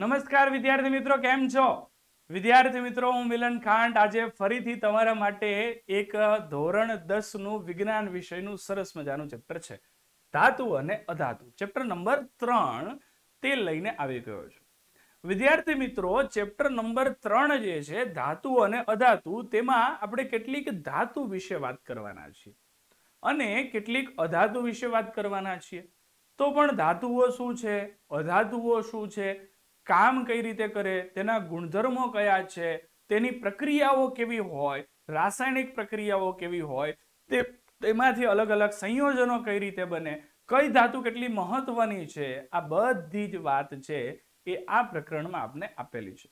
નમસ્કાર વિદ્યાર્થી મિત્રો કેમ છો વિદ્યાર્થી મિત્રો હું મિલન ખાંડ આજે ફરીથી તમારા માટે એક ધોરણ દસનું વિજ્ઞાન વિષયનું સરસ મજાનું ચેપ્ટર છે ધાતુ અને અધાતુ ચેપ્ટર નંબર ત્રણ તે લઈને આવી ગયો છું વિદ્યાર્થી મિત્રો ચેપ્ટર નંબર ત્રણ જે છે ધાતુ અને અધાતુ તેમાં આપણે કેટલીક ધાતુ વિશે વાત કરવાના છીએ અને કેટલીક અધાતુ વિશે વાત કરવાના છીએ તો પણ ધાતુઓ શું છે અધાતુઓ શું છે કામ કઈ રીતે કરે તેના ગુણધર્મો કયા છે તેની પ્રક્રિયાઓ કેવી હોય રાસાયણિક પ્રક્રિયાઓ કેવી હોય તે તેમાંથી અલગ અલગ સંયોજનો કઈ રીતે બને કઈ ધાતુ કેટલી મહત્વની છે આ બધી જ વાત છે એ આ પ્રકરણમાં આપને આપેલી છે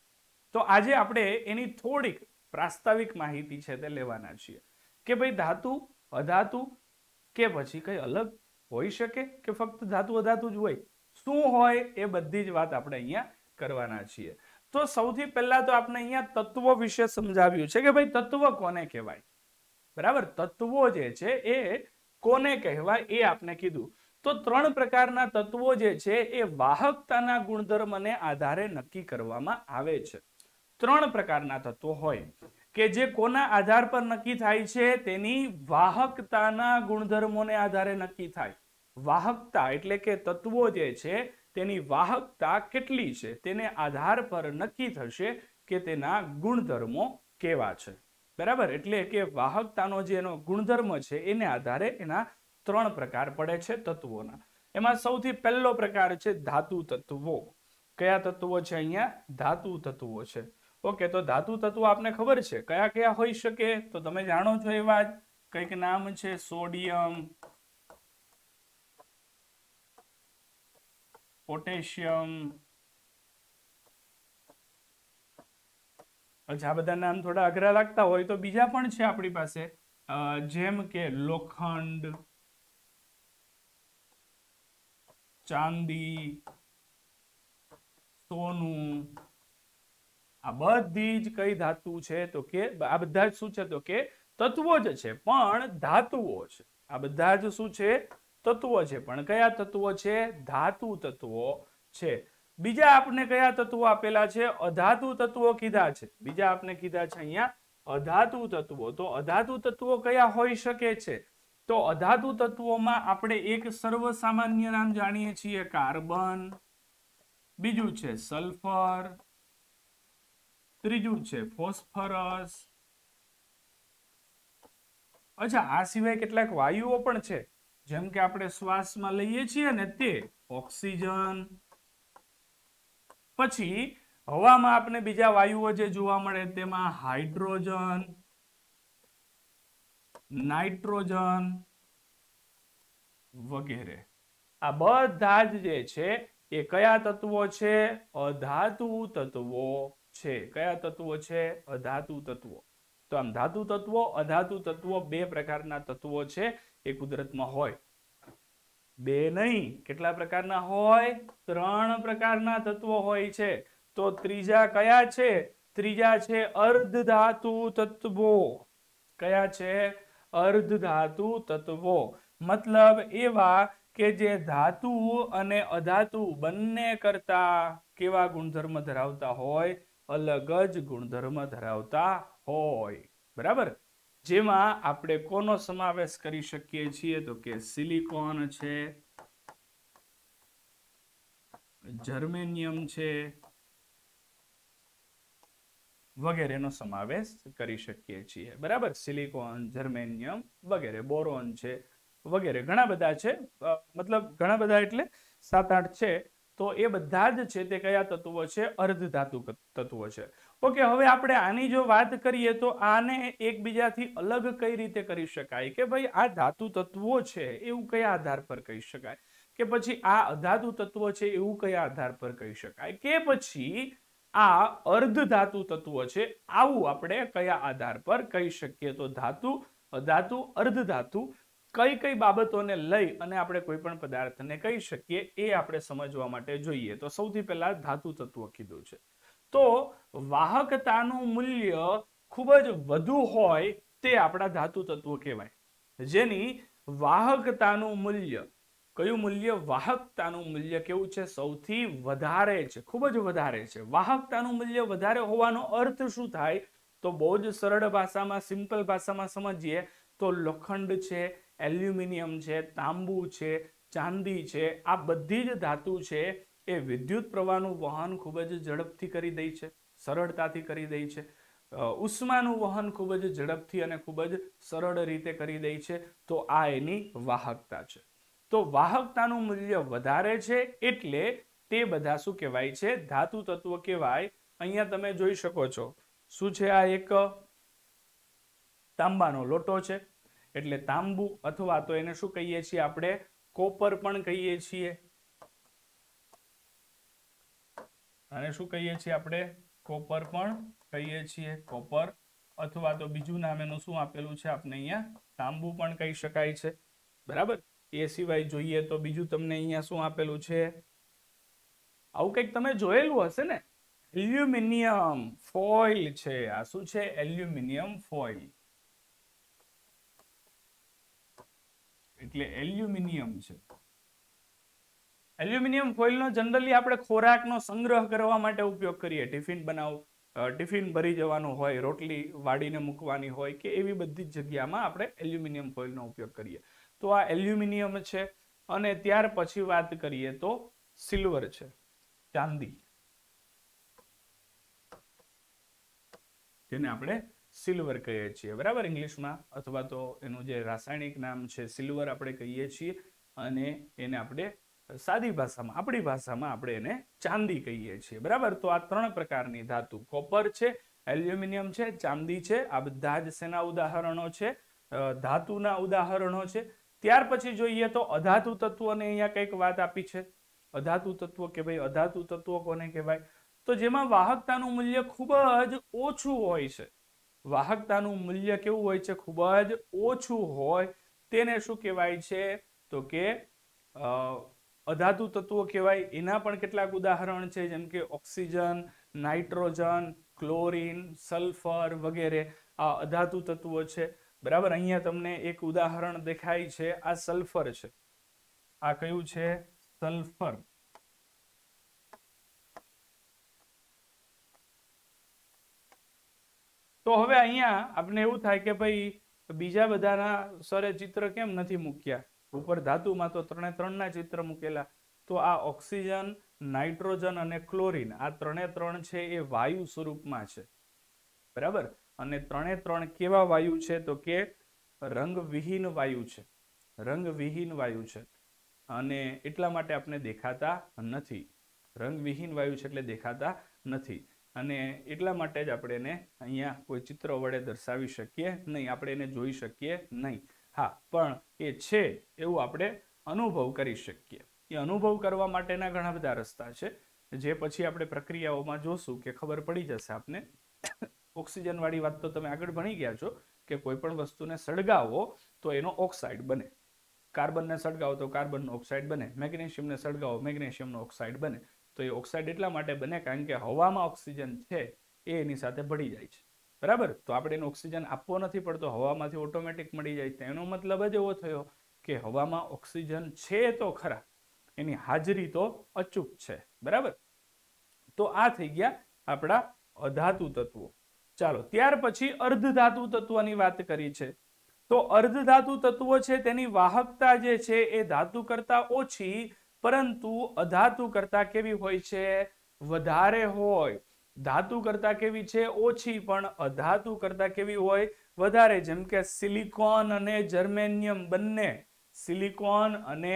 તો આજે આપણે એની થોડીક પ્રાસ્તાવિક માહિતી છે તે લેવાના છીએ કે ભાઈ ધાતુ અધાતુ કે પછી કંઈ અલગ હોઈ શકે કે ફક્ત ધાતુ અધાતુ જ હોય શું હોય એ બધી જ વાત આપણે અહીંયા કરવાના છીએ તો સૌથી પહેલા તો આપણે અહીંયા તત્વો વિશે સમજાવ્યું છે કે ભાઈ તત્વ કોને કહેવાય બરાબર તત્વો જે છે એ કોને કહેવાય એ આપણે કીધું તો ત્રણ પ્રકારના તત્વો જે છે એ વાહકતાના ગુણધર્મને આધારે નક્કી કરવામાં આવે છે ત્રણ પ્રકારના તત્વો હોય કે જે કોના આધાર પર નક્કી થાય છે તેની વાહકતાના ગુણધર્મોને આધારે નક્કી થાય વાહકતા એટલે કે તત્વો જે છે તેની વાહકતા કેટલી છે તેને આધાર પર નક્કી થશે કે તેના ગુણધર્મો કેવા છે બરાબર એટલે કે વાહકતાનો જે એનો ગુણધર્મ છે એને આધારે એના ત્રણ પ્રકાર પડે છે તત્વોના એમાં સૌથી પહેલો પ્રકાર છે ધાતુ તત્વો કયા તત્વો છે અહીંયા ધાતુ તત્વો છે ઓકે તો ધાતુ તત્વો આપને ખબર છે કયા કયા હોઈ શકે તો તમે જાણો છો એવા કંઈક નામ છે સોડિયમ પોટેશિયમ અચ્છા બધા નામ થોડા અઘરા લાગતા હોય તો બીજા પણ છે આપણી પાસે જેમ કે લોખંડ ચાંદી સોનું આ બધી જ કઈ ધાતુ છે તો કે આ બધા જ શું છે તો કે તત્વો જ છે પણ ધાતુઓ છે આ બધા જ શું છે તત્વો છે પણ કયા તત્વો છે ધાતુ તત્વો છે બીજા આપને કયા તત્વો આપેલા છે અધાતુ તત્વો કીધા છે બીજા આપને કીધા છે અહીંયા અધાતુ તત્વો તો અધાતુ તત્વો કયા હોઈ શકે છે તો અધાતુ તત્વોમાં આપણે એક સર્વ સામાન્ય નામ જાણીએ છીએ કાર્બન બીજું છે સલ્ફર ત્રીજું છે ફોસ્ફરસ અચ્છા આ સિવાય કેટલાક વાયુઓ પણ છે જેમ કે આપણે શ્વાસમાં લઈએ છીએ ને તે ઓક્સિજન પછી હવામાં આપણે બીજા વાયુઓ જે જોવા મળે તેમાં હાઇડ્રોજન નાઇટ્રોજન વગેરે આ બધા જ જે છે એ કયા તત્વો છે અધાતુ તત્વો છે કયા તત્વો છે અધાતુ તત્વો તો આમ ધાતુ તત્વો અધાતુ તત્વો બે પ્રકારના તત્વો છે એ કુદરતમાં હોય બે નહીં કેટલા પ્રકારના હોય ત્રણ પ્રકારના તત્વો હોય છે તો ત્રીજા કયા છે ત્રીજા છે અર્ધ ધાતુ તત્વો કયા છે અર્ધ ધાતુ તત્વો મતલબ એવા કે જે ધાતુ અને અધાતુ બંને કરતા કેવા ગુણધર્મ ધરાવતા હોય અલગ જ ગુણધર્મ ધરાવતા હોય બરાબર જેમાં આપણે કોનો સમાવેશ કરી શકીએ છીએ તો કે સિલિકોન છે જર્મેનિયમ છે વગેરેનો સમાવેશ કરી શકીએ છીએ બરાબર સિલિકોન જર્મેનિયમ વગેરે બોરોન છે વગેરે ઘણા બધા છે મતલબ ઘણા બધા એટલે સાત આઠ છે તો એ બધા જ છે તે કયા તત્વો છે અર્ધ ધાતુ તત્વો છે ઓકે હવે આપણે આની જો વાત કરીએ તો આને એકબીજાથી અલગ કઈ રીતે કરી શકાય કે ભાઈ આ ધાતુ તત્વો છે એવું કયા આધાર પર કહી શકાય કે પછી આ અધાતુ તત્વો છે એવું કયા આધાર પર કહી શકાય કે પછી આ અર્ધ ધાતુ તત્વો છે આવું આપણે કયા આધાર પર કહી શકીએ તો ધાતુ અધાતુ અર્ધ ધાતુ કઈ કઈ બાબતોને લઈ અને આપણે કોઈ પણ પદાર્થને કહી શકીએ એ આપણે સમજવા માટે જોઈએ તો સૌથી પહેલા ધાતુ તત્વ કીધું છે તો વાહકતાનું મૂલ્ય ખૂબ જ વધુ હોય તે આપણા ધાતુ તત્વો કહેવાય જેની વાહકતાનું મૂલ્ય કયું મૂલ્ય વાહકતાનું મૂલ્ય કેવું છે સૌથી વધારે છે ખૂબ જ વધારે છે વાહકતાનું મૂલ્ય વધારે હોવાનો અર્થ શું થાય તો બહુ જ સરળ ભાષામાં સિમ્પલ ભાષામાં સમજીએ તો લોખંડ છે એલ્યુમિનિયમ છે તાંબુ છે ચાંદી છે આ બધી જ ધાતુ છે એ વિદ્યુત પ્રવાહનું વહન ખૂબ જ ઝડપથી કરી દે છે સરળતાથી કરી દે છે ઉષ્માનું વહન ખૂબ જ ઝડપથી અને ખૂબ જ સરળ રીતે કરી દે છે તો આ એની વાહકતા છે તો વાહકતાનું મૂલ્ય વધારે છે એટલે તે બધા શું કહેવાય છે ધાતુ તત્વ કહેવાય અહીંયા તમે જોઈ શકો છો શું છે આ એક તાંબાનો લોટો છે એટલે તાંબુ અથવા તો એને શું કહીએ છીએ આપણે કોપર પણ કહીએ છીએ આને શું કહીએ છીએ આપણે કોપર પણ કહીએ છીએ કોપર અથવા તો બીજું નામ એનું શું આપેલું છે આપણે અહીંયા તાંબુ પણ કહી શકાય છે બરાબર એ સિવાય જોઈએ તો બીજું તમને અહીંયા શું આપેલું છે આવું કંઈક તમે જોયેલું હશે ને એલ્યુમિનિયમ ફોઇલ છે આ શું છે એલ્યુમિનિયમ ફોઇલ એટલે એલ્યુમિનિયમ છે એલ્યુમિનિયમ ફોઇલનો જનરલી આપણે ખોરાકનો સંગ્રહ કરવા માટે ઉપયોગ કરીએ ટિફિન બનાવ ટિફિન ભરી જવાનું હોય રોટલી વાળીને મૂકવાની હોય કે એવી બધી જ જગ્યામાં આપણે એલ્યુમિનિયમ ફોઇલનો ઉપયોગ કરીએ તો આ એલ્યુમિનિયમ છે અને ત્યાર પછી વાત કરીએ તો સિલ્વર છે ચાંદી જેને આપણે સિલ્વર કહીએ છીએ બરાબર ઇંગ્લિશમાં અથવા તો એનું જે રાસાયણિક નામ છે સિલ્વર આપણે કહીએ છીએ અને એને આપણે સાદી ભાષામાં આપણી ભાષામાં આપણે એને ચાંદી કહીએ છીએ બરાબર તો આ ત્રણ પ્રકારની ધાતુ કોપર છે એલ્યુમિનિયમ છે ચાંદી છે આ બધા જ શેના ઉદાહરણો છે ધાતુના ઉદાહરણો છે ત્યાર પછી જોઈએ તો અધાતુ તત્વોને અહીંયા કંઈક વાત આપી છે અધાતુ તત્વો કે ભાઈ અધાતુ તત્વો કોને કહેવાય તો જેમાં વાહકતાનું મૂલ્ય ખૂબ જ ઓછું હોય છે વાહકતાનું મૂલ્ય કેવું હોય છે ખૂબ જ ઓછું હોય તેને શું કહેવાય છે તો કે અધાતુ તત્વો કહેવાય એના પણ કેટલાક ઉદાહરણ છે જેમ કે ઓક્સિજન નાઇટ્રોજન ક્લોરિન સલ્ફર વગેરે આ અધાતુ તત્વો છે બરાબર અહીંયા તમને એક ઉદાહરણ દેખાય છે આ સલ્ફર છે આ કયું છે સલ્ફર તો હવે અહીંયા આપણે એવું થાય કે ભાઈ બીજા બધાના સરે ચિત્ર કેમ નથી મૂક્યા ઉપર ધાતુમાં તો ત્રણે ત્રણના ચિત્ર મૂકેલા તો આ ઓક્સિજન નાઇટ્રોજન અને ક્લોરિન આ ત્રણે ત્રણ છે એ વાયુ સ્વરૂપમાં છે બરાબર અને ત્રણે ત્રણ કેવા વાયુ છે તો કે રંગવિહીન વાયુ છે રંગવિહીન વાયુ છે અને એટલા માટે આપણે દેખાતા નથી રંગવિહીન વાયુ છે એટલે દેખાતા નથી અને એટલા માટે જ આપણે એને અહીંયા કોઈ ચિત્ર વડે દર્શાવી શકીએ નહીં આપણે એને જોઈ શકીએ નહીં હા પણ એ છે એવું આપણે અનુભવ કરી શકીએ એ અનુભવ કરવા માટેના ઘણા બધા રસ્તા છે જે પછી આપણે પ્રક્રિયાઓમાં જોશું કે ખબર પડી જશે આપને ઓક્સિજનવાળી વાત તો તમે આગળ ભણી ગયા છો કે કોઈ પણ વસ્તુને સળગાવો તો એનો ઓક્સાઇડ બને કાર્બનને સળગાવો તો કાર્બનનો ઓક્સાઇડ બને મેગ્નેશિયમને સળગાવો મેગ્નેશિયમનો ઓક્સાઇડ બને તો એ ઓક્સાઇડ એટલા માટે બને કારણ કે હવામાં ઓક્સિજન છે એ એની સાથે ભળી જાય છે બરાબર તો આપણે એને ઓક્સિજન આપવો નથી પડતો હવામાંથી ઓટોમેટિક મળી જાય તેનો મતલબ જ એવો થયો કે હવામાં ઓક્સિજન છે તો ખરા એની હાજરી તો અચૂક છે બરાબર તો આ થઈ ગયા આપણા અધાતુ તત્વો ચાલો ત્યાર પછી અર્ધધાતુ તત્વની વાત કરી છે તો અર્ધધાતુ તત્વો છે તેની વાહકતા જે છે એ ધાતુ કરતા ઓછી પરંતુ અધાતુ કરતા કેવી હોય છે વધારે હોય ધાતુ કરતાં કેવી છે ઓછી પણ અધાતુ કરતાં કેવી હોય વધારે જેમ કે સિલિકોન અને જર્મેનિયમ બંને સિલિકોન અને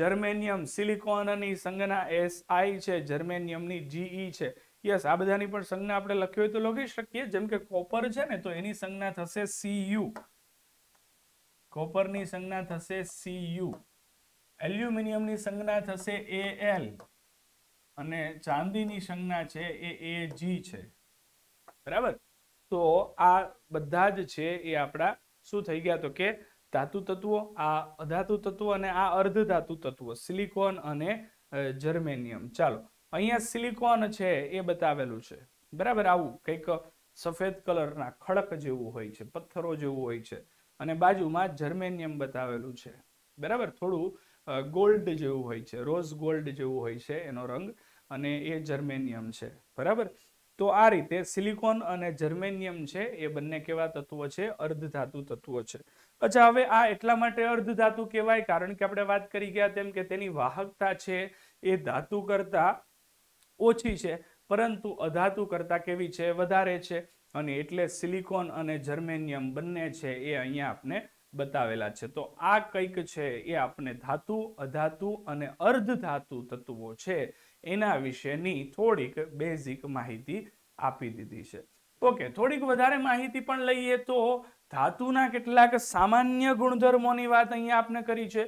જર્મેનિયમ સિલિકોનની સંજ્ઞા એસઆઈ છે જર્મેનિયમની જીઈ છે યસ આ બધાની પણ સંજ્ઞા આપણે લખી હોય તો લખી શકીએ જેમ કે કોપર છે ને તો એની સંજ્ઞા થશે સીયુ કોપરની સંજ્ઞા થશે સીયુ એલ્યુમિનિયમની સંજ્ઞા થશે એ એલ અને ચાંદીની સંજ્ઞા છે એ એ જી છે બરાબર તો આ બધા જ છે એ આપણા શું થઈ ગયા તો કે ધાતુ તત્વો આ અધાતુ તત્વો અને આ અર્ધ ધાતુ તત્વો સિલિકોન અને જર્મેનિયમ ચાલો અહીંયા સિલિકોન છે એ બતાવેલું છે બરાબર આવું કંઈક સફેદ કલરના ખડક જેવું હોય છે પથ્થરો જેવું હોય છે અને બાજુમાં જર્મેનિયમ બતાવેલું છે બરાબર થોડું ગોલ્ડ જેવું હોય છે રોઝ ગોલ્ડ જેવું હોય છે એનો રંગ અને એ જર્મેનિયમ છે બરાબર તો આ રીતે સિલિકોન અને જર્મેનિયમ છે એ બંને કેવા તત્વો છે અર્ધ ધાતુ તત્વો છે અચ્છા હવે આ એટલા માટે અર્ધ ધાતુ કહેવાય કારણ કે આપણે વાત કરી ગયા તેમ કે તેની વાહકતા છે એ ધાતુ કરતા ઓછી છે પરંતુ અધાતુ કરતા કેવી છે વધારે છે અને એટલે સિલિકોન અને જર્મેનિયમ બંને છે એ અહીંયા આપણે બતાવેલા છે તો આ કંઈક છે એ આપણે ધાતુ અધાતુ અને અર્ધ ધાતુ તત્વો છે એના વિશેની થોડીક બેઝિક માહિતી આપી દીધી છે ઓકે થોડીક વધારે માહિતી પણ લઈએ તો ધાતુના કેટલાક સામાન્ય ગુણધર્મોની વાત અહીંયા આપણે કરી છે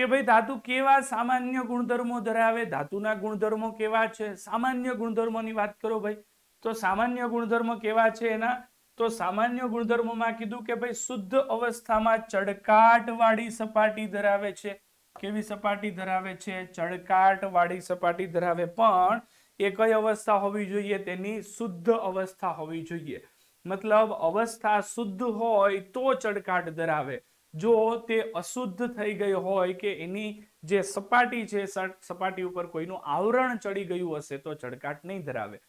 કે ભાઈ ધાતુ કેવા સામાન્ય ગુણધર્મો ધરાવે ધાતુના ગુણધર્મો કેવા છે સામાન્ય ગુણધર્મોની વાત કરો ભાઈ તો સામાન્ય ગુણધર્મ કેવા છે એના તો સામાન્ય ગુણધર્મોમાં કીધું કે ભાઈ શુદ્ધ અવસ્થામાં ચડકાટ વાળી સપાટી ધરાવે છે કેવી સપાટી ધરાવે છે ચળકાટવાળી સપાટી ધરાવે પણ એ કઈ અવસ્થા હોવી જોઈએ તેની શુદ્ધ અવસ્થા હોવી જોઈએ મતલબ અવસ્થા શુદ્ધ હોય તો ચળકાટ ધરાવે જો તે અશુદ્ધ થઈ ગઈ હોય કે એની જે સપાટી છે સપાટી ઉપર કોઈનું આવરણ ચડી ગયું હશે તો ચળકાટ નહીં ધરાવે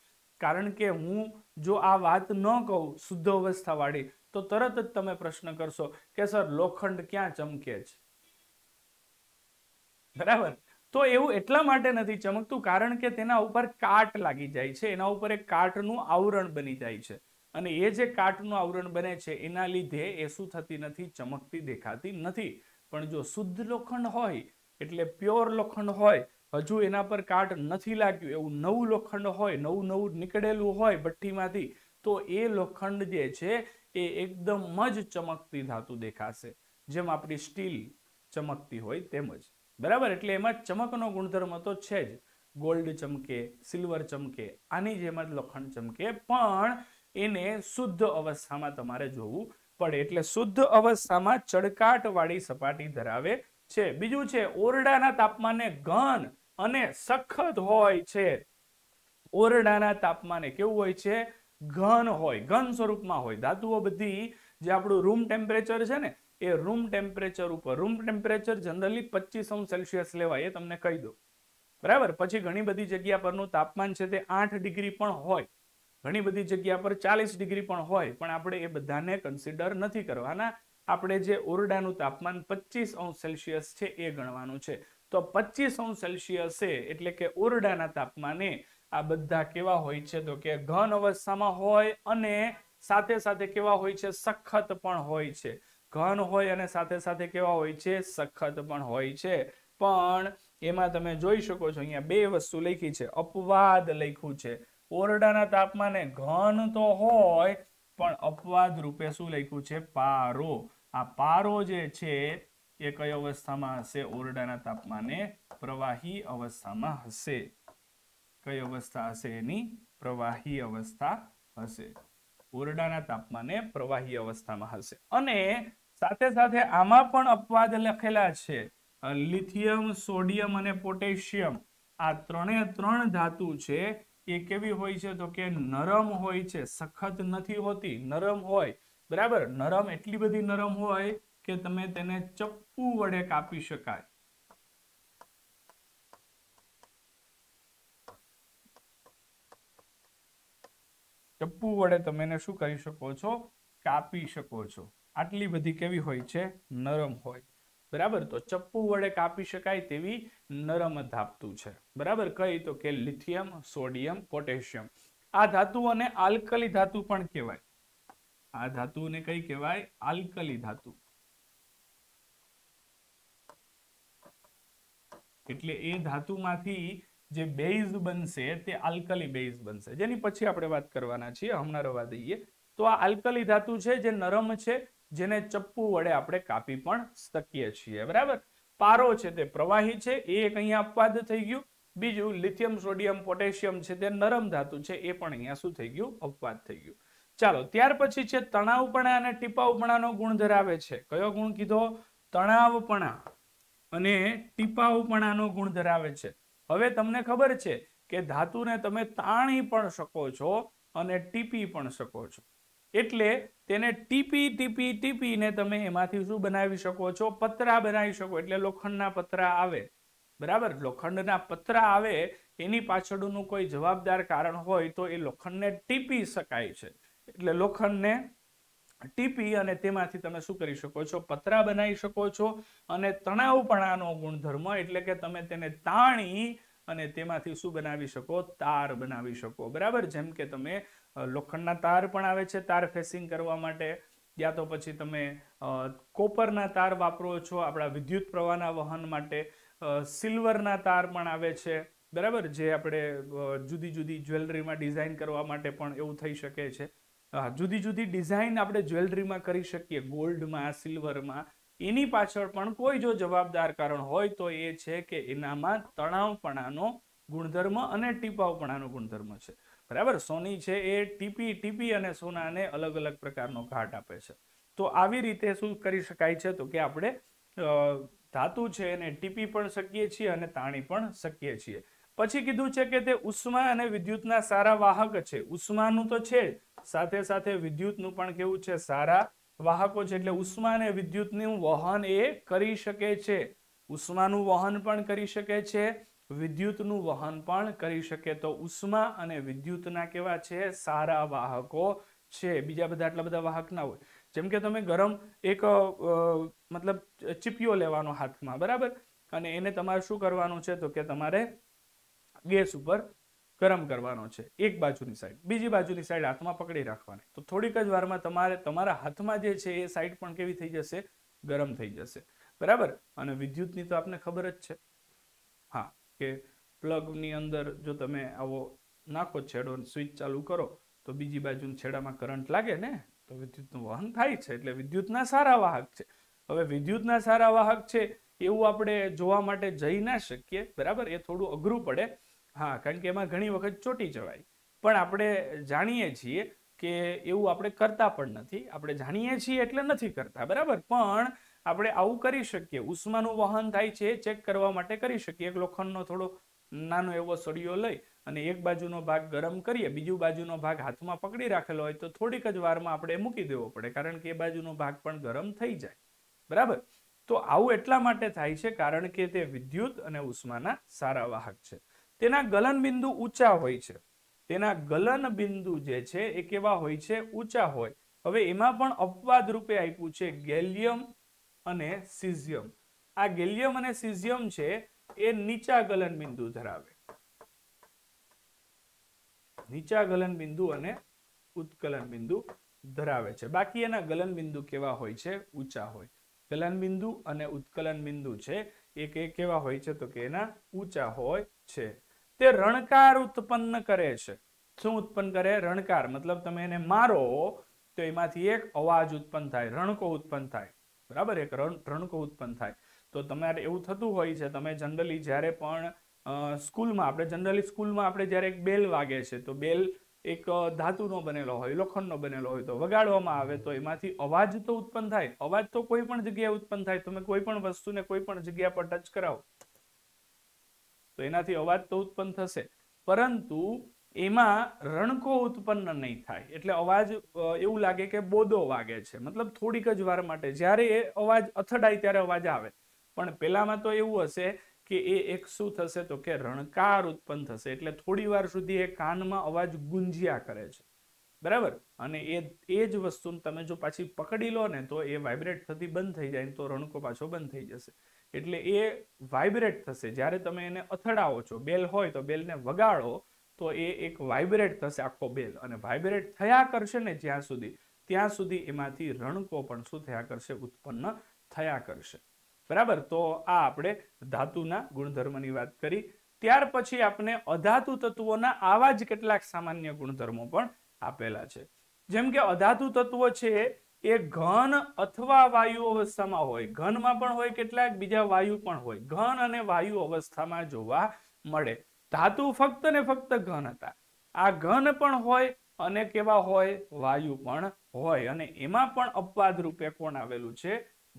કારણ કે હું જો આ વાત ન કહું શુદ્ધ અવસ્થા વાળી તો તરત જ તમે પ્રશ્ન કરશો કે સર લોખંડ ક્યાં ચમકે છે બરાબર તો એવું એટલા માટે નથી ચમકતું કારણ કે તેના ઉપર કાટ લાગી જાય છે એના ઉપર એક કાટનું આવરણ બની જાય છે અને એ જે કાટનું આવરણ બને છે એના લીધે એ શું થતી નથી ચમકતી દેખાતી નથી પણ જો શુદ્ધ લોખંડ હોય એટલે પ્યોર લોખંડ હોય હજુ એના પર કાટ નથી લાગ્યું એવું નવું લોખંડ હોય નવું નવું નીકળેલું હોય ભઠ્ઠીમાંથી તો એ લોખંડ જે છે એ એકદમ જ ચમકતી ધાતુ દેખાશે જેમ આપણી સ્ટીલ ચમકતી હોય તેમ જ બરાબર એટલે એમાં ચમકનો ગુણધર્મ તો છે જ ગોલ્ડ ચમકે સિલ્વર ચમકે આની જેમ જ લોખંડ ચમકે પણ એને શુદ્ધ અવસ્થામાં તમારે જોવું પડે એટલે શુદ્ધ અવસ્થામાં ચડકાટવાળી સપાટી ધરાવે છે બીજું છે ઓરડાના તાપમાને ઘન અને સખત હોય છે ઓરડાના તાપમાને કેવું હોય છે ઘન હોય ઘન સ્વરૂપમાં હોય ધાતુઓ બધી જે આપણું રૂમ ટેમ્પરેચર છે ને એ રૂમ ટેમ્પરેચર ઉપર રૂમ ટેમ્પરેચર જનરલી પચીસ અંશ સેલ્સિયસ લેવાય એ તમને કહી દો બરાબર પછી ઘણી બધી જગ્યા પરનું તાપમાન છે તે આઠ ડિગ્રી પણ હોય ઘણી બધી જગ્યા પર ચાલીસ ડિગ્રી પણ હોય પણ આપણે એ બધાને કન્સિડર નથી કરવાના આપણે જે ઓરડાનું તાપમાન પચીસ અંશ સેલ્સિયસ છે એ ગણવાનું છે તો પચીસ અંશ સેલ્સિયસે એટલે કે ઓરડાના તાપમાને આ બધા કેવા હોય છે તો કે ઘન અવસ્થામાં હોય અને સાથે સાથે કેવા હોય છે સખત પણ હોય છે ઘન હોય અને સાથે સાથે કેવા હોય છે સખત પણ હોય છે પણ એમાં તમે જોઈ શકો છો અહીંયા બે વસ્તુ લખી છે અપવાદ લખ્યું છે ઓરડાના તાપમાને ઘન તો હોય પણ અપવાદ રૂપે શું લખ્યું છે પારો આ પારો જે છે એ કઈ અવસ્થામાં હશે ઓરડાના તાપમાને પ્રવાહી અવસ્થામાં હશે કઈ અવસ્થા હશે એની પ્રવાહી અવસ્થા હશે ઓરડાના તાપમાને પ્રવાહી અવસ્થામાં હશે અને સાથે સાથે આમાં પણ અપવાદ લખેલા છે લિથિયમ સોડિયમ અને પોટેશિયમ આ ત્રણે ત્રણ ધાતુ છે એ કેવી હોય છે તો કે નરમ હોય છે સખત નથી હોતી નરમ હોય બરાબર નરમ એટલી બધી નરમ હોય કે તમે તેને ચપ્પુ વડે કાપી શકાય ચપ્પુ વડે તમે એને શું કરી શકો છો કાપી શકો છો આટલી બધી કેવી હોય છે નરમ હોય બરાબર તો ચપ્પુ વડે કાપી શકાય તેવી નરમ ધાપતું છે બરાબર કઈ તો કે લિથિયમ સોડિયમ પોટેશિયમ આ ધાતુઓને આલ્કલી ધાતુ પણ કહેવાય આ ધાતુઓને કઈ કહેવાય આલ્કલી ધાતુ એટલે એ ધાતુમાંથી જે બેઝ બનશે તે આલ્કલી બેઝ બનશે જેની પછી આપણે વાત કરવાના છીએ હમણાં રવા દઈએ તો આ આલ્કલી ધાતુ છે જે નરમ છે જેને ચપ્પુ વડે આપણે કાપી પણ શકીએ છીએ બરાબર પારો છે તે પ્રવાહી છે એ એક અહીંયા અપવાદ થઈ ગયું બીજું લિથિયમ સોડિયમ પોટેશિયમ છે તે નરમ ધાતુ છે એ પણ અહીંયા શું થઈ ગયું અપવાદ થઈ ગયું ચાલો ત્યાર પછી છે તણાવપણા અને ટીપાવપણાનો ગુણ ધરાવે છે કયો ગુણ કીધો તણાવપણા અને નો ગુણ ધરાવે છે હવે તમને ખબર છે કે ધાતુને તમે તાણી પણ શકો છો અને ટીપી પણ શકો છો એટલે તેને ટીપી ટીપી ટીપીને તમે એમાંથી શું બનાવી શકો છો પતરા બનાવી શકો એટલે લોખંડના પતરા આવે બરાબર લોખંડના પતરા આવે એની પાછળનું કોઈ જવાબદાર કારણ હોય તો એ લોખંડને ટીપી શકાય છે એટલે લોખંડને ટીપી અને તેમાંથી તમે શું કરી શકો છો પતરા બનાવી શકો છો અને તણાવપણાનો ગુણધર્મ એટલે કે તમે તેને તાણી અને તેમાંથી શું બનાવી શકો તાર બનાવી શકો બરાબર જેમ કે તમે લોખંડના તાર પણ આવે છે તાર ફેસિંગ કરવા માટે યા તો પછી તમે કોપરના તાર વાપરો છો આપણા વિદ્યુત પ્રવાહના વહન માટે સિલ્વરના તાર પણ આવે છે બરાબર જે આપણે જુદી જુદી જ્વેલરીમાં ડિઝાઇન કરવા માટે પણ એવું થઈ શકે છે જુદી જુદી ડિઝાઇન આપણે જ્વેલરીમાં કરી શકીએ ગોલ્ડમાં સિલ્વરમાં એની પાછળ પણ કોઈ જો જવાબદાર કારણ હોય તો એ છે કે એનામાં તણાવપણાનો ગુણધર્મ અને ટીપાવપણાનો ગુણધર્મ છે બરાબર સોની છે એ ટીપી ટીપી અને સોનાને અલગ અલગ પ્રકારનો ઘાટ આપે છે તો આવી રીતે શું કરી શકાય છે તો કે આપણે ધાતુ છે એને ટીપી પણ શકીએ છીએ અને તાણી પણ શકીએ છીએ પછી કીધું છે કે તે ઉષ્મા અને વિદ્યુતના સારા વાહક છે ઉષ્માનું તો છે સાથે સાથે વિદ્યુતનું પણ કેવું છે સારા વાહકો છે એટલે ઉષ્મા અને વિદ્યુતનું વહન એ કરી શકે છે ઉષ્માનું વહન પણ કરી શકે છે વિદ્યુતનું વહન પણ કરી શકે તો ઉષ્મા અને વિદ્યુતના કેવા છે સારા વાહકો છે બીજા બધા આટલા બધા વાહક ના હોય જેમ કે તમે ગરમ એક મતલબ ચીપિયો લેવાનો હાથમાં બરાબર અને એને તમારે શું કરવાનું છે તો કે તમારે ગેસ ઉપર ગરમ કરવાનો છે એક બાજુની સાઈડ બીજી બાજુની સાઈડ હાથમાં પકડી રાખવાની તો થોડીક જ વારમાં તમારે તમારા હાથમાં જે છે એ સાઈડ પણ કેવી થઈ જશે ગરમ થઈ જશે બરાબર અને વિદ્યુતની તો આપને ખબર જ છે હા કે પ્લગની અંદર જો તમે આવો નાખો છેડો સ્વિચ ચાલુ કરો તો બીજી બાજુ છેડામાં કરંટ લાગે ને તો વિદ્યુતનું વહન થાય છે એટલે વિદ્યુતના સારા વાહક છે હવે વિદ્યુતના સારા વાહક છે એવું આપણે જોવા માટે જઈ ના શકીએ બરાબર એ થોડું અઘરું પડે હા કારણ કે એમાં ઘણી વખત ચોટી જવાય પણ આપણે જાણીએ છીએ કે એવું આપણે કરતા પણ નથી આપણે જાણીએ છીએ એટલે નથી કરતા બરાબર પણ આપણે આવું કરી શકીએ ઉષ્માનું વહન થાય છે એ ચેક કરવા માટે કરી શકીએ એક લોખંડનો થોડો નાનો એવો સળિયો લઈ અને એક બાજુનો ભાગ ગરમ કરીએ બીજું બાજુનો ભાગ હાથમાં પકડી રાખેલો હોય તો થોડીક જ વારમાં આપણે મૂકી દેવો પડે કારણ કે એ બાજુનો ભાગ પણ ગરમ થઈ જાય બરાબર તો આવું એટલા માટે થાય છે કારણ કે તે વિદ્યુત અને ઉષ્માના સારા વાહક છે તેના ગલન બિંદુ ઊંચા હોય છે તેના ગલન બિંદુ જે છે એ કેવા હોય છે ઊંચા હોય હવે એમાં પણ અપવાદ રૂપે આપ્યું છે ગેલિયમ અને સિઝિયમ આ ગેલિયમ અને સિઝિયમ છે એ નીચા ગલન બિંદુ ધરાવે નીચા ગલન બિંદુ અને ઉત્કલન બિંદુ ધરાવે છે બાકી એના ગલન બિંદુ કેવા હોય છે ઊંચા હોય ગલન બિંદુ અને ઉત્કલન બિંદુ છે એ કેવા હોય છે તો કે એના ઊંચા હોય છે તે રણકાર ઉત્પન્ન કરે છે શું ઉત્પન્ન કરે રણકાર મતલબ તમે એને મારો તો એમાંથી એક અવાજ ઉત્પન્ન થાય રણકો ઉત્પન્ન થાય બરાબર એક રણકો ઉત્પન્ન થાય તો તમારે એવું થતું હોય છે તમે જનરલી જ્યારે પણ સ્કૂલમાં આપણે જનરલી સ્કૂલમાં આપણે જ્યારે એક બેલ વાગે છે તો બેલ એક ધાતુનો બનેલો હોય લોખંડનો બનેલો હોય તો વગાડવામાં આવે તો એમાંથી અવાજ તો ઉત્પન્ન થાય અવાજ તો કોઈ પણ જગ્યાએ ઉત્પન્ન થાય તમે કોઈ પણ વસ્તુને કોઈ પણ જગ્યા પર ટચ કરાવો તો એનાથી અવાજ તો ઉત્પન્ન થશે પરંતુ એમાં રણકો ઉત્પન્ન નહીં થાય એટલે અવાજ એવું લાગે કે બોદો વાગે છે મતલબ થોડીક જ વાર માટે જ્યારે એ અવાજ અથડાય ત્યારે અવાજ આવે પણ પેલામાં તો એવું હશે કે એ એક શું થશે તો કે રણકાર ઉત્પન્ન થશે એટલે થોડી વાર સુધી એ કાનમાં અવાજ ગુંજિયા કરે છે બરાબર અને એ એ જ વસ્તુને તમે જો પાછી પકડી લો ને તો એ વાઇબ્રેટ થતી બંધ થઈ જાય તો રણકો પાછો બંધ થઈ જશે એટલે એ વાઇબ્રેટ થશે જ્યારે તમે એને અથડાવો છો બેલ હોય તો બેલને વગાડો તો એ એક વાઇબ્રેટ થશે આખો બેલ અને વાઇબ્રેટ થયા કરશે ને જ્યાં સુધી ત્યાં સુધી એમાંથી રણકો પણ શું થયા કરશે ઉત્પન્ન થયા કરશે બરાબર તો આ આપણે ધાતુના ગુણધર્મની વાત કરી ત્યાર પછી આપણે અધાતુ તત્વોના આવા જ કેટલાક સામાન્ય ગુણધર્મો પણ આપેલા છે જેમ કે અધાતુ તત્વો છે એ ઘન અથવા વાયુ અવસ્થામાં હોય ઘનમાં પણ હોય કેટલાક બીજા વાયુ પણ હોય ઘન અને વાયુ અવસ્થામાં જોવા મળે ધાતુ ફક્ત ને ફક્ત ઘન હતા આ ઘન પણ હોય અને કેવા હોય વાયુ પણ હોય અને એમાં પણ અપવાદ રૂપે કોણ આવેલું છે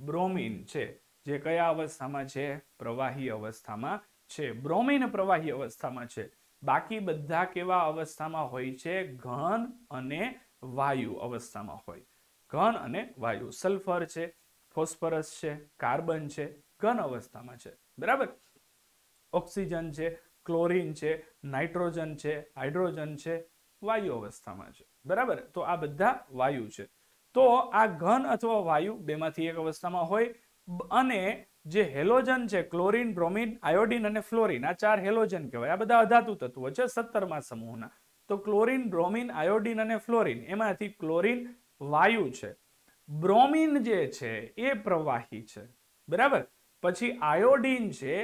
બ્રોમિન છે જે કયા અવસ્થામાં છે પ્રવાહી અવસ્થામાં છે બ્રોમિન પ્રવાહી અવસ્થામાં છે બાકી બધા કેવા અવસ્થામાં હોય છે ઘન અને વાયુ અવસ્થામાં હોય ઘન અને વાયુ સલ્ફર છે ફોસ્ફરસ છે કાર્બન છે ઘન અવસ્થામાં છે બરાબર ઓક્સિજન છે ક્લોરિન છે નાઇટ્રોજન છે હાઇડ્રોજન છે વાયુ અવસ્થામાં છે બરાબર તો આ બધા વાયુ છે તો આ ઘન અથવા વાયુ બેમાંથી એક અવસ્થામાં હોય અને જે હેલોજન છે ક્લોરીન બ્રોમિન આયોડિન અને ફ્લોરિન આ ચાર હેલોજન કહેવાય આ બધા અધાતુ તત્વો છે સત્તરમા સમૂહના તો ક્લોરીન બ્રોમિન આયોડિન અને ફ્લોરિન એમાંથી ક્લોરિન વાયુ છે બ્રોમિન જે છે એ પ્રવાહી છે બરાબર પછી આયોડિન છે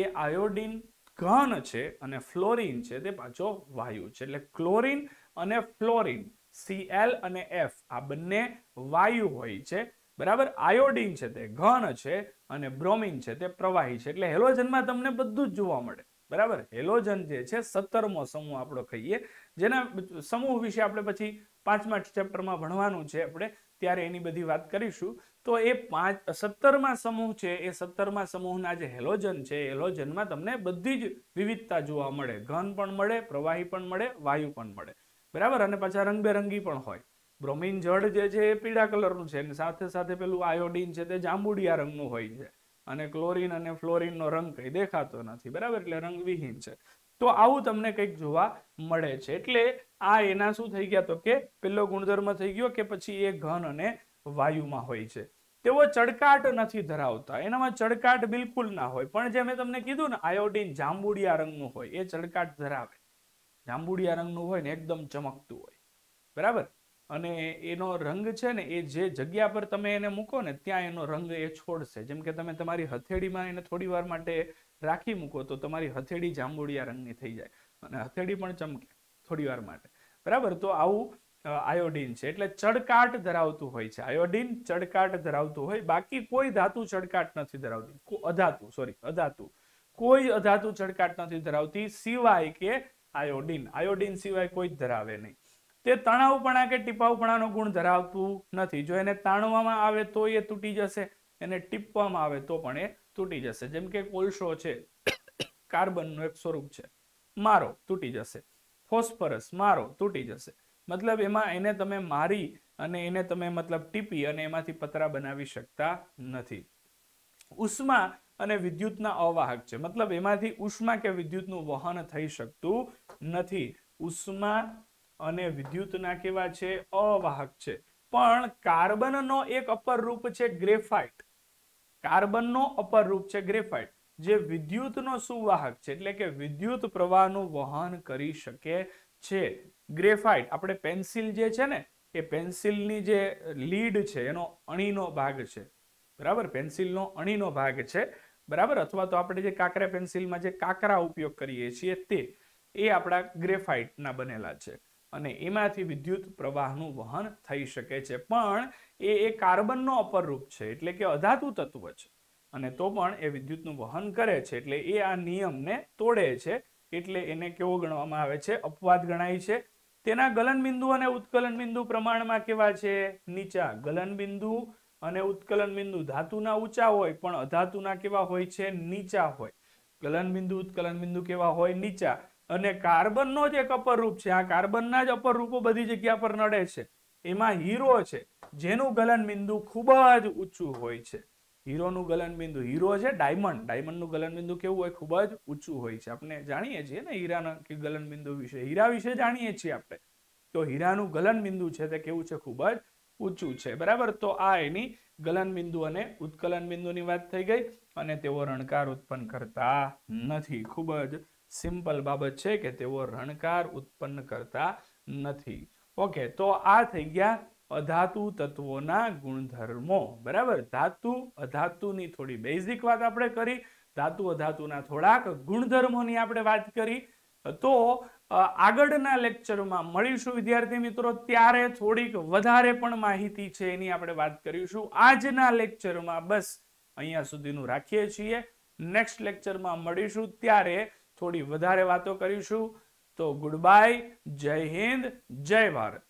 એ આયોડિન ઘન છે અને ફ્લોરિન છે તે પાછો વાયુ છે એટલે ક્લોરિન અને ફ્લોરિન સીએલ અને એફ આ બંને વાયુ હોય છે બરાબર આયોડિન છે તે ઘન છે અને બ્રોમિન છે તે પ્રવાહી છે એટલે હેલોજનમાં તમને બધું જ જોવા મળે બરાબર હેલોજન જે છે સત્તરમો સમૂહ આપણો કહીએ જેના સમૂહ વિશે આપણે પછી પાંચમા ચેપ્ટરમાં ભણવાનું છે આપણે ત્યારે એની બધી વાત કરીશું તો એ પાંચ સત્તરમાં સમૂહ છે એ સત્તરમાં સમૂહના જે હેલોજન છે હેલોજનમાં તમને બધી જ વિવિધતા જોવા મળે ઘન પણ મળે પ્રવાહી પણ મળે વાયુ પણ મળે બરાબર અને પાછા રંગબેરંગી પણ હોય બ્રોમિન જળ જે છે એ પીળા કલરનું છે અને સાથે સાથે પેલું આયોડીન છે તે જાંબુડિયા રંગનું હોય છે અને ક્લોરિન અને ફ્લોરિનનો રંગ કંઈ દેખાતો નથી બરાબર એટલે રંગવિહીન છે તો આવું તમને કંઈક જોવા મળે છે એટલે આ એના શું થઈ ગયા તો કે પેલો ગુણધર્મ થઈ ગયો કે પછી એ ઘન અને વાયુમાં હોય છે તેઓ ચડકાટ નથી ધરાવતા એનામાં ચડકાટ બિલકુલ ના હોય પણ જે મેં તમને કીધું ને આયોડીન જાંબુડિયા રંગનું હોય એ ચડકાટ ધરાવે જાંબુડિયા રંગનું હોય ને એકદમ ચમકતું હોય બરાબર અને એનો રંગ છે ને એ જે જગ્યા પર તમે એને મૂકો ને ત્યાં એનો રંગ એ છોડશે જેમ કે તમે તમારી હથેળીમાં એને થોડી વાર માટે રાખી મૂકો તો તમારી હથેળી જાંબુડિયા રંગની થઈ જાય અને હથેળી પણ ચમકે થોડી વાર માટે બરાબર તો આવું આયોડીન છે એટલે ચડકાટ ધરાવતું હોય છે આયોડીન ચડકાટ ધરાવતું હોય બાકી કોઈ ધાતુ ચડકાટ નથી ધરાવતી અધાતુ સોરી અધાતુ કોઈ અધાતુ ચડકાટ નથી ધરાવતી સિવાય કે આયોડીન આયોડીન સિવાય કોઈ ધરાવે નહીં તે તણાવપણા કે ટીપાવપણાનો ગુણ ધરાવતું નથી જો એને તાણવામાં આવે તો એ તૂટી જશે એને ટીપવામાં આવે તો પણ એ તૂટી જશે જેમ કે કોલસો છે કાર્બનનું એક સ્વરૂપ છે મારો તૂટી જશે ફોસ્ફરસ મારો તૂટી જશે મતલબ એમાં એને તમે મારી અને એને તમે મતલબ ટીપી અને એમાંથી પતરા બનાવી શકતા નથી ઉષ્મા અને વિદ્યુતના અવાહક છે મતલબ એમાંથી ઉષ્મા કે વિદ્યુતનું વહન થઈ શકતું નથી ઉષ્મા અને વિદ્યુતના કેવા છે અવાહક છે પણ કાર્બનનો એક અપર રૂપ છે ગ્રેફાઇટ કાર્બનનો અપર રૂપ છે ગ્રેફાઇટ જે વિદ્યુતનો સુવાહક છે એટલે કે વિદ્યુત પ્રવાહનું વહન કરી શકે છે ગ્રેફાઇટ આપણે પેન્સિલ જે છે ને એ પેન્સિલની જે લીડ છે એનો અણીનો ભાગ છે બરાબર પેન્સિલનો અણીનો ભાગ છે બરાબર અથવા તો આપણે જે કાંકરા પેન્સિલમાં જે કાંકરા ઉપયોગ કરીએ છીએ તે એ આપણા ગ્રેફાઇટના બનેલા છે અને એમાંથી વિદ્યુત પ્રવાહનું વહન થઈ શકે છે પણ એ એ કાર્બનનો અપરરૂપ છે એટલે કે અધાતુ તત્વ છે અને તો પણ એ વિદ્યુતનું વહન કરે છે એટલે એ આ નિયમને તોડે છે એટલે એને કેવો ગણવામાં આવે છે અપવાદ ગણાય છે તેના ગલન બિંદુ અને ઉત્કલન બિંદુ પ્રમાણમાં કેવા છે નીચા ગલન બિંદુ અને ઉત્કલન બિંદુ ધાતુના ઊંચા હોય પણ અધાતુના કેવા હોય છે નીચા હોય ગલન બિંદુ ઉત્કલન બિંદુ કેવા હોય નીચા અને કાર્બનનો જ એક અપરરૂપ છે આ કાર્બનના જ અપરરૂપો બધી જગ્યા પર નડે છે એમાં હીરો છે જેનું ગલન બિંદુ ખૂબ જ ઊંચું હોય છે હીરોનું ગલનબિંદુ હીરો છે ડાયમંડ ડાયમંડનું ગલનબિંદુ કેવું હોય ખૂબ જ ઊંચું હોય છે આપણે જાણીએ છીએ ને હીરાના કે ગલનબિંદુ વિશે હીરા વિશે જાણીએ છીએ આપણે તો હીરાનું ગલનબિંદુ છે તે કેવું છે ખૂબ જ ઊંચું છે બરાબર તો આ એની ગલનબિંદુ અને ઉત્કલન બિંદુની વાત થઈ ગઈ અને તેઓ રણકાર ઉત્પન્ન કરતા નથી ખૂબ જ સિમ્પલ બાબત છે કે તેઓ રણકાર ઉત્પન્ન કરતા નથી ઓકે તો આ થઈ ગયા અધાતુ તત્વોના ગુણધર્મો બરાબર ધાતુ અધાતુની થોડી બેઝિક વાત આપણે કરી ધાતુ અધાતુના થોડાક ગુણધર્મોની આપણે વાત કરી તો આગળના લેક્ચરમાં મળીશું વિદ્યાર્થી મિત્રો ત્યારે થોડીક વધારે પણ માહિતી છે એની આપણે વાત કરીશું આજના લેક્ચરમાં બસ અહીંયા સુધીનું રાખીએ છીએ નેક્સ્ટ લેક્ચરમાં મળીશું ત્યારે થોડી વધારે વાતો કરીશું તો ગુડ બાય જય હિન્દ જય ભારત